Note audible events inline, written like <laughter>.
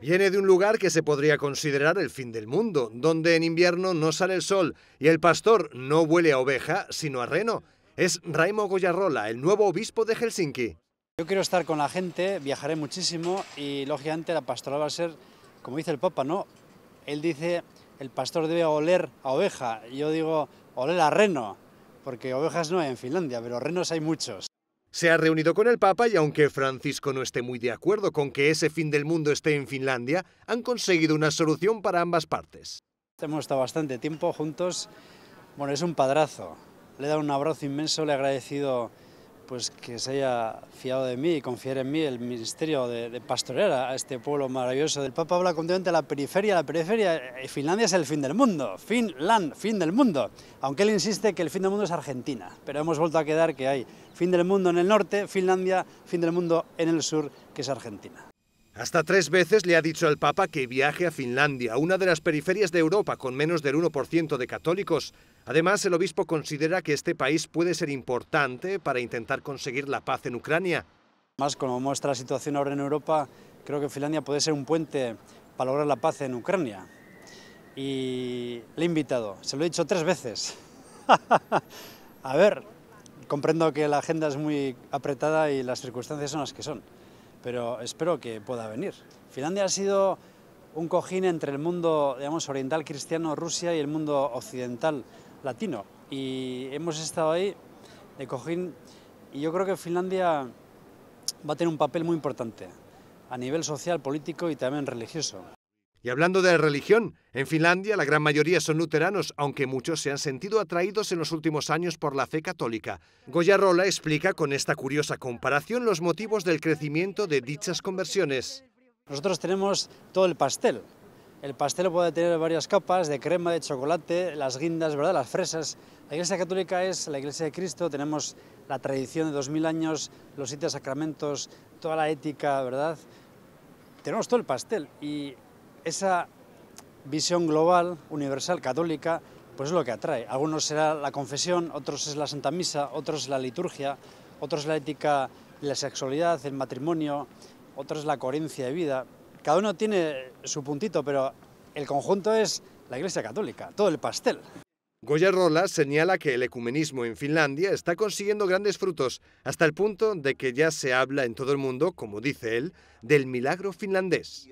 Viene de un lugar que se podría considerar el fin del mundo, donde en invierno no sale el sol y el pastor no huele a oveja, sino a reno. Es Raimo Goyarrola, el nuevo obispo de Helsinki. Yo quiero estar con la gente, viajaré muchísimo y lógicamente la pastoral va a ser, como dice el Papa, ¿no? Él dice, el pastor debe oler a oveja, yo digo, oler a reno, porque ovejas no hay en Finlandia, pero renos hay muchos. Se ha reunido con el Papa y aunque Francisco no esté muy de acuerdo con que ese fin del mundo esté en Finlandia, han conseguido una solución para ambas partes. Hemos estado bastante tiempo juntos. Bueno, es un padrazo. Le da un abrazo inmenso, le he agradecido pues que se haya fiado de mí y confiar en mí el ministerio de, de pastorera a este pueblo maravilloso. del Papa habla continuamente de la periferia, la periferia, eh, Finlandia es el fin del mundo, Finland, fin del mundo, aunque él insiste que el fin del mundo es Argentina, pero hemos vuelto a quedar que hay fin del mundo en el norte, Finlandia, fin del mundo en el sur, que es Argentina. Hasta tres veces le ha dicho al Papa que viaje a Finlandia, una de las periferias de Europa con menos del 1% de católicos. Además, el obispo considera que este país puede ser importante para intentar conseguir la paz en Ucrania. Más como muestra la situación ahora en Europa, creo que Finlandia puede ser un puente para lograr la paz en Ucrania. Y le he invitado, se lo he dicho tres veces. <laughs> a ver, comprendo que la agenda es muy apretada y las circunstancias son las que son pero espero que pueda venir. Finlandia ha sido un cojín entre el mundo digamos, oriental cristiano, Rusia, y el mundo occidental latino. Y hemos estado ahí de cojín y yo creo que Finlandia va a tener un papel muy importante a nivel social, político y también religioso. Y hablando de religión, en Finlandia la gran mayoría son luteranos, aunque muchos se han sentido atraídos en los últimos años por la fe católica. Goyarola explica con esta curiosa comparación los motivos del crecimiento de dichas conversiones. Nosotros tenemos todo el pastel. El pastel puede tener varias capas de crema, de chocolate, las guindas, ¿verdad? las fresas. La Iglesia Católica es la Iglesia de Cristo, tenemos la tradición de 2000 años, los siete sacramentos, toda la ética, ¿verdad? Tenemos todo el pastel y esa visión global, universal, católica, pues es lo que atrae. Algunos será la confesión, otros es la Santa Misa, otros la liturgia, otros la ética la sexualidad, el matrimonio, otros la coherencia de vida. Cada uno tiene su puntito, pero el conjunto es la Iglesia Católica, todo el pastel. Goya señala que el ecumenismo en Finlandia está consiguiendo grandes frutos, hasta el punto de que ya se habla en todo el mundo, como dice él, del milagro finlandés.